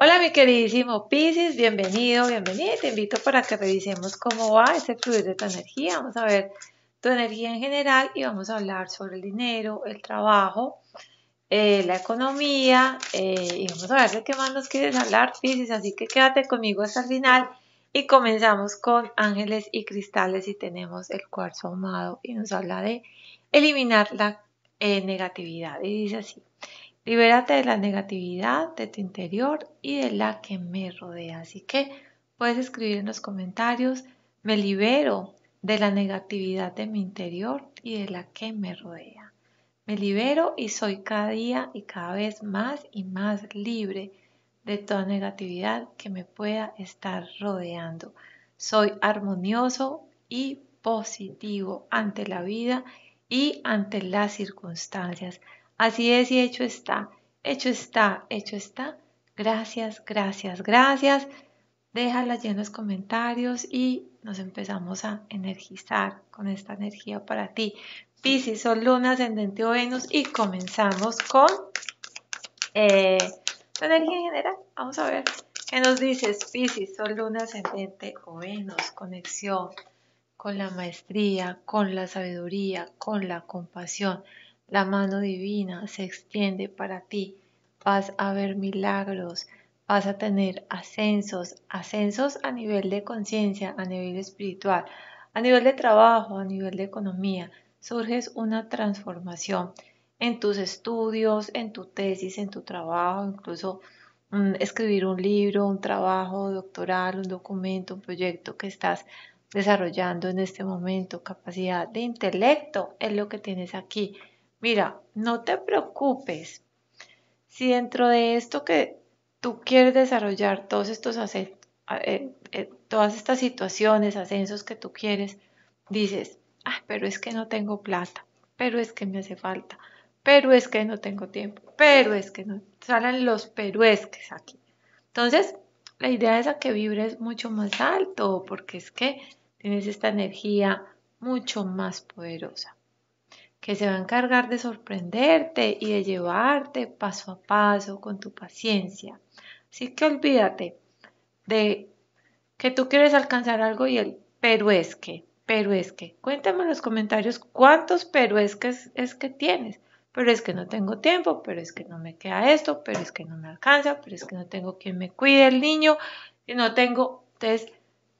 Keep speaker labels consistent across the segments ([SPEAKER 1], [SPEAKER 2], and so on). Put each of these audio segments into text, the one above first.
[SPEAKER 1] Hola mi queridísimo Pisces, bienvenido, bienvenida. Te invito para que revisemos cómo va ese fluir de tu energía. Vamos a ver tu energía en general y vamos a hablar sobre el dinero, el trabajo, eh, la economía eh, y vamos a ver de qué más nos quieres hablar Pisces. Así que quédate conmigo hasta el final y comenzamos con ángeles y cristales y tenemos el cuarzo ahumado y nos habla de eliminar la eh, negatividad y dice así. Libérate de la negatividad de tu interior y de la que me rodea. Así que puedes escribir en los comentarios, me libero de la negatividad de mi interior y de la que me rodea. Me libero y soy cada día y cada vez más y más libre de toda negatividad que me pueda estar rodeando. Soy armonioso y positivo ante la vida y ante las circunstancias. Así es y hecho está, hecho está, hecho está. Gracias, gracias, gracias. Déjala ya en los comentarios y nos empezamos a energizar con esta energía para ti. Piscis, Sol, Luna, Ascendente o Venus y comenzamos con eh, energía en general. Vamos a ver qué nos dices, Piscis, Sol, Luna, Ascendente o Venus, conexión con la maestría, con la sabiduría, con la compasión. La mano divina se extiende para ti. Vas a ver milagros, vas a tener ascensos, ascensos a nivel de conciencia, a nivel espiritual, a nivel de trabajo, a nivel de economía. Surges una transformación en tus estudios, en tu tesis, en tu trabajo, incluso mm, escribir un libro, un trabajo doctoral, un documento, un proyecto que estás desarrollando en este momento. Capacidad de intelecto es lo que tienes aquí mira, no te preocupes. Si dentro de esto que tú quieres desarrollar, todos estos eh, eh, todas estas situaciones, ascensos que tú quieres, dices, ah, pero es que no tengo plata, pero es que me hace falta, pero es que no tengo tiempo, pero es que no, salen los peruesques aquí. Entonces, la idea es a que vibres mucho más alto, porque es que tienes esta energía mucho más poderosa que se va a encargar de sorprenderte y de llevarte paso a paso con tu paciencia. Así que olvídate de que tú quieres alcanzar algo y el pero es que, pero es que. Cuéntame en los comentarios cuántos pero es que es que tienes. Pero es que no tengo tiempo, pero es que no me queda esto, pero es que no me alcanza, pero es que no tengo quien me cuide el niño, y no tengo. Entonces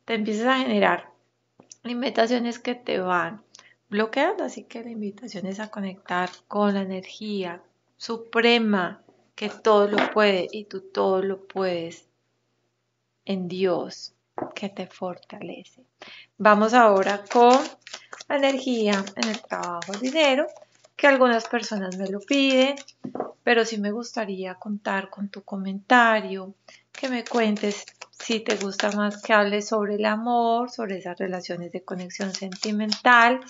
[SPEAKER 1] te empiezas a generar limitaciones que te van bloqueando. Así que la invitación es a conectar con la energía suprema que todo lo puede y tú todo lo puedes en Dios que te fortalece. Vamos ahora con energía en el trabajo, dinero, que algunas personas me lo piden, pero sí me gustaría contar con tu comentario, que me cuentes si te gusta más que hables sobre el amor, sobre esas relaciones de conexión sentimental,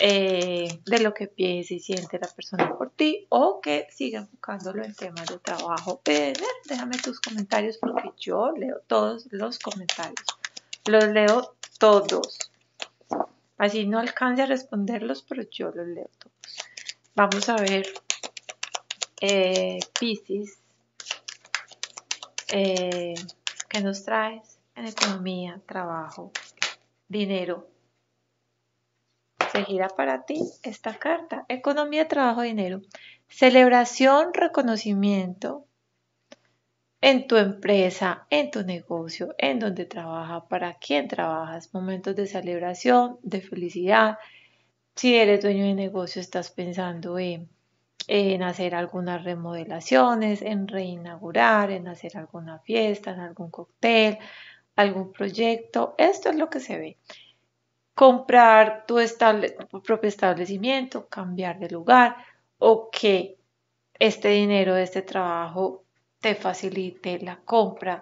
[SPEAKER 1] eh, de lo que piensa y siente la persona por ti o que siga enfocándolo en temas de trabajo. déjame tus comentarios porque yo leo todos los comentarios. Los leo todos. Así no alcance a responderlos, pero yo los leo todos. Vamos a ver. Eh, Pisces. Eh, ¿Qué nos traes en economía, trabajo, dinero? Se gira para ti esta carta. Economía, trabajo, dinero. Celebración, reconocimiento en tu empresa, en tu negocio, en donde trabaja, para quién trabajas. Momentos de celebración, de felicidad. Si eres dueño de negocio, estás pensando en en hacer algunas remodelaciones, en reinaugurar, en hacer alguna fiesta, en algún cóctel, algún proyecto. Esto es lo que se ve comprar tu, estable, propio establecimiento, cambiar de lugar o que este dinero este trabajo te facilite la compra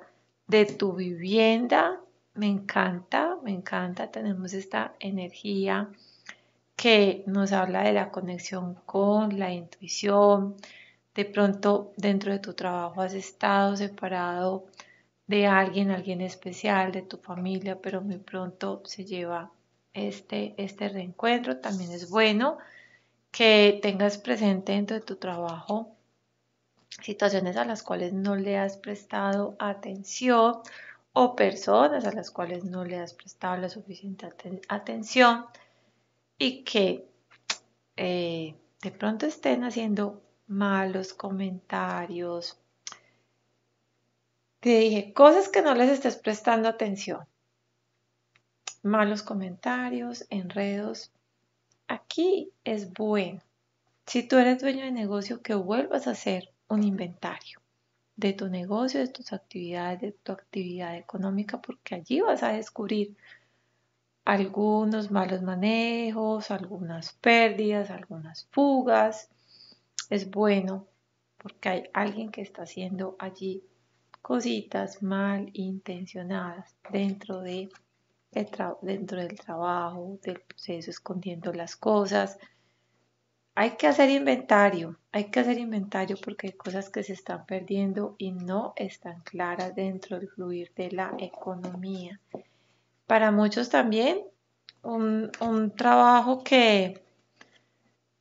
[SPEAKER 1] de tu vivienda. Me encanta, me encanta. Tenemos esta energía que nos habla de la conexión con la intuición. De pronto dentro de tu trabajo has estado separado de alguien, alguien especial, de tu familia, pero muy pronto se lleva este, este, reencuentro. También es bueno que tengas presente dentro de tu trabajo situaciones a las cuales no le has prestado atención o personas a las cuales no le has prestado la suficiente atención y que eh, de pronto estén haciendo malos comentarios. Te dije cosas que no les estés prestando atención malos comentarios, enredos. Aquí es bueno, si tú eres dueño de negocio, que vuelvas a hacer un inventario de tu negocio, de tus actividades, de tu actividad económica, porque allí vas a descubrir algunos malos manejos, algunas pérdidas, algunas fugas. Es bueno porque hay alguien que está haciendo allí cositas mal intencionadas dentro de dentro del trabajo, del proceso, escondiendo las cosas. Hay que hacer inventario, hay que hacer inventario porque hay cosas que se están perdiendo y no están claras dentro del fluir de la economía. Para muchos también un, un trabajo que,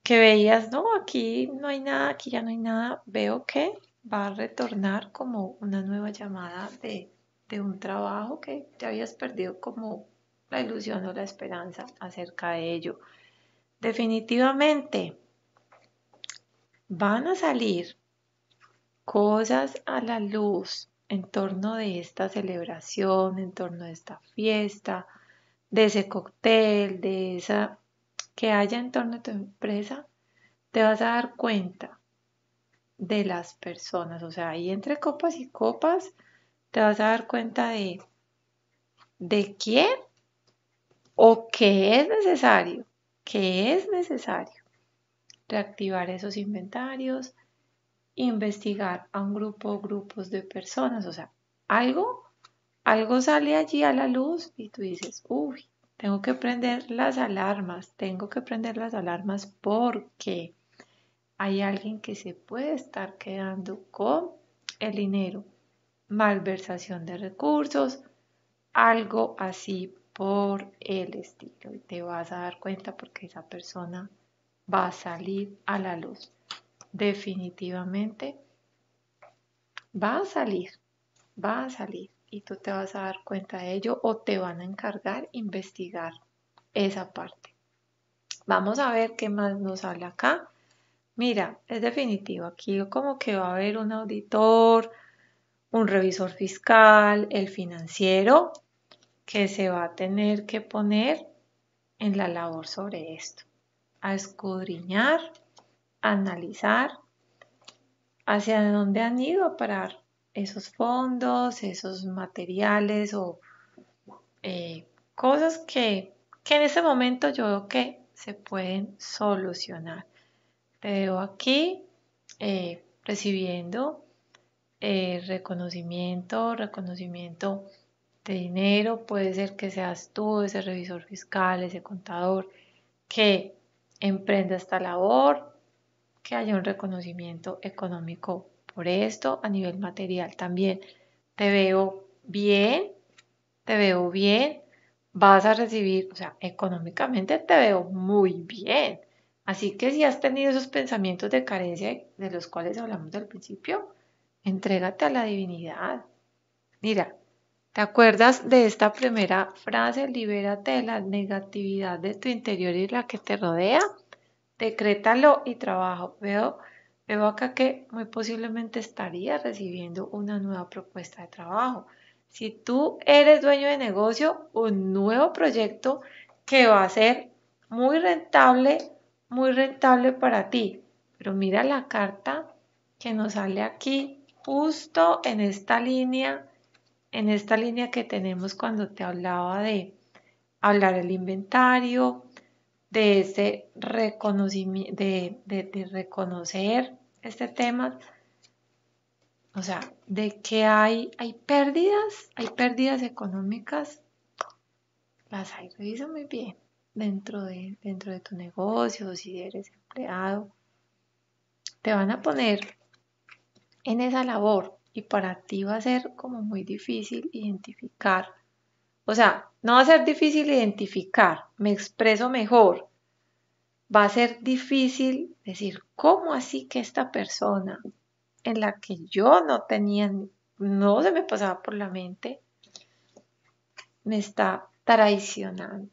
[SPEAKER 1] que veías, no, aquí no hay nada, aquí ya no hay nada, veo que va a retornar como una nueva llamada de de un trabajo que te habías perdido como
[SPEAKER 2] la ilusión o
[SPEAKER 1] la esperanza acerca de ello. Definitivamente van a salir cosas a la luz en torno de esta celebración, en torno de esta fiesta, de ese cóctel, de esa que haya en torno a tu empresa, te vas a dar cuenta de las personas. O sea, ahí entre copas y copas te vas a dar cuenta de de quién o qué es necesario, qué es necesario. Reactivar esos inventarios, investigar a un grupo o grupos de personas, o sea, algo, algo sale allí a la luz y tú dices, uy, tengo que prender las alarmas, tengo que prender las alarmas porque hay alguien que se puede estar quedando con el dinero malversación de recursos, algo así por el estilo. Y te vas a dar cuenta porque esa persona va a salir a la luz. Definitivamente va a salir, va a salir y tú te vas a dar cuenta de ello o te van a encargar investigar esa parte. Vamos a ver qué más nos habla acá. Mira, es definitivo. Aquí como que va a haber un auditor, un revisor fiscal, el financiero, que se va a tener que poner en la labor sobre esto, a escudriñar, analizar hacia dónde han ido a parar esos fondos, esos materiales o eh, cosas que, en ese momento yo veo que se pueden solucionar. Te veo aquí eh, recibiendo eh, reconocimiento, reconocimiento de dinero, puede ser que seas tú ese revisor fiscal, ese contador, que emprenda esta labor, que haya un reconocimiento económico por esto, a nivel material también. Te veo bien, te veo bien, vas a recibir, o sea, económicamente te veo muy bien. Así que si has tenido esos pensamientos de carencia de los cuales hablamos al principio, Entrégate a la divinidad. Mira, ¿te acuerdas de esta primera frase? Libérate de la negatividad de tu interior y la que te rodea. Decrétalo y trabajo. Veo, veo acá que muy posiblemente estaría recibiendo una nueva propuesta de trabajo. Si tú eres dueño de negocio, un nuevo proyecto que va a ser muy rentable, muy rentable para ti. Pero mira la carta que nos sale aquí justo en esta línea, en esta línea que tenemos cuando te hablaba de hablar el inventario, de ese reconocimiento, de, reconocer este tema. O sea, de que hay, hay pérdidas, hay pérdidas económicas, las hay, revisa muy bien dentro de, dentro de tu negocio, si eres empleado. Te van a poner en esa labor y para ti va a ser como muy difícil identificar. O sea, no va a ser difícil identificar, me expreso mejor. Va a ser difícil decir, ¿cómo así que esta persona en la que yo no tenía, no se me pasaba por la mente, me está traicionando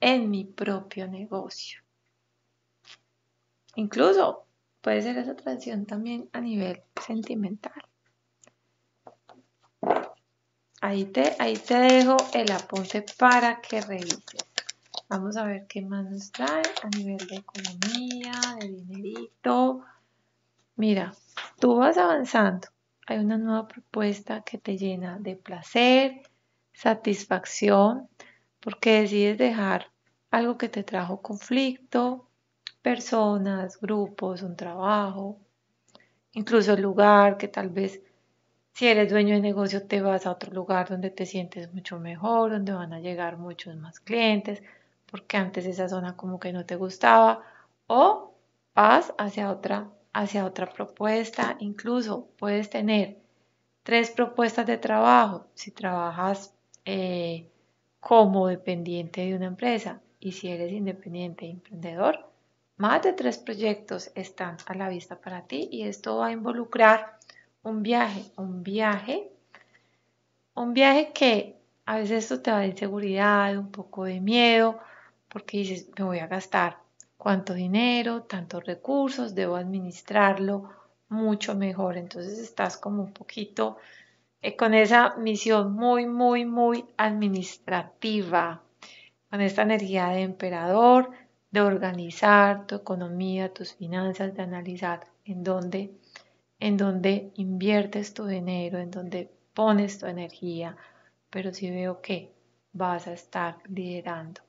[SPEAKER 1] en mi propio negocio? Incluso puede ser esa atracción también a nivel sentimental. Ahí te, ahí te dejo el apunte para que revises. Vamos a ver qué más nos trae a nivel de economía, de dinerito. Mira, tú vas avanzando. Hay una nueva propuesta que te llena de placer, satisfacción, porque decides dejar algo que te trajo conflicto, personas, grupos, un trabajo, incluso el lugar que tal vez si eres dueño de negocio te vas a otro lugar donde te sientes mucho mejor, donde van a llegar muchos más clientes, porque antes esa zona como que no te gustaba, o vas hacia otra, hacia otra propuesta, incluso puedes tener tres propuestas de trabajo si trabajas eh, como dependiente de una empresa y si eres independiente, emprendedor, más de tres proyectos están a la vista para ti y esto va a involucrar un viaje, un viaje, un viaje que a veces esto te da inseguridad, un poco de miedo, porque dices, me voy a gastar cuánto dinero, tantos recursos, debo administrarlo mucho mejor. Entonces estás como un poquito eh, con esa misión muy, muy, muy administrativa, con esta energía de emperador, de organizar tu economía, tus finanzas, de analizar en dónde, en inviertes tu dinero, en dónde pones tu energía, pero si veo que vas a estar liderando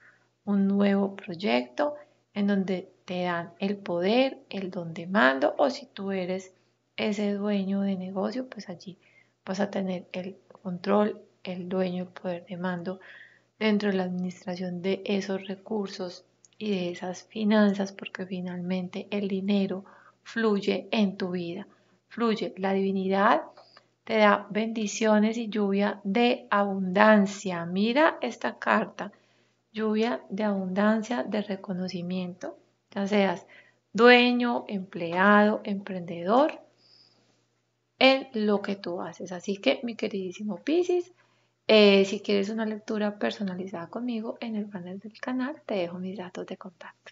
[SPEAKER 1] un nuevo proyecto en donde te dan el poder, el don de mando o si tú eres ese dueño de negocio, pues allí vas a tener el control, el dueño, el poder de mando dentro de la administración de esos recursos, y de esas finanzas, porque finalmente el dinero fluye en tu vida, fluye. La divinidad te da bendiciones y lluvia de abundancia. Mira esta carta, lluvia de abundancia, de reconocimiento, ya seas dueño, empleado, emprendedor, en lo que tú haces. Así que, mi queridísimo Piscis, eh, si quieres una lectura personalizada conmigo en el panel del canal, te dejo mis datos de contacto.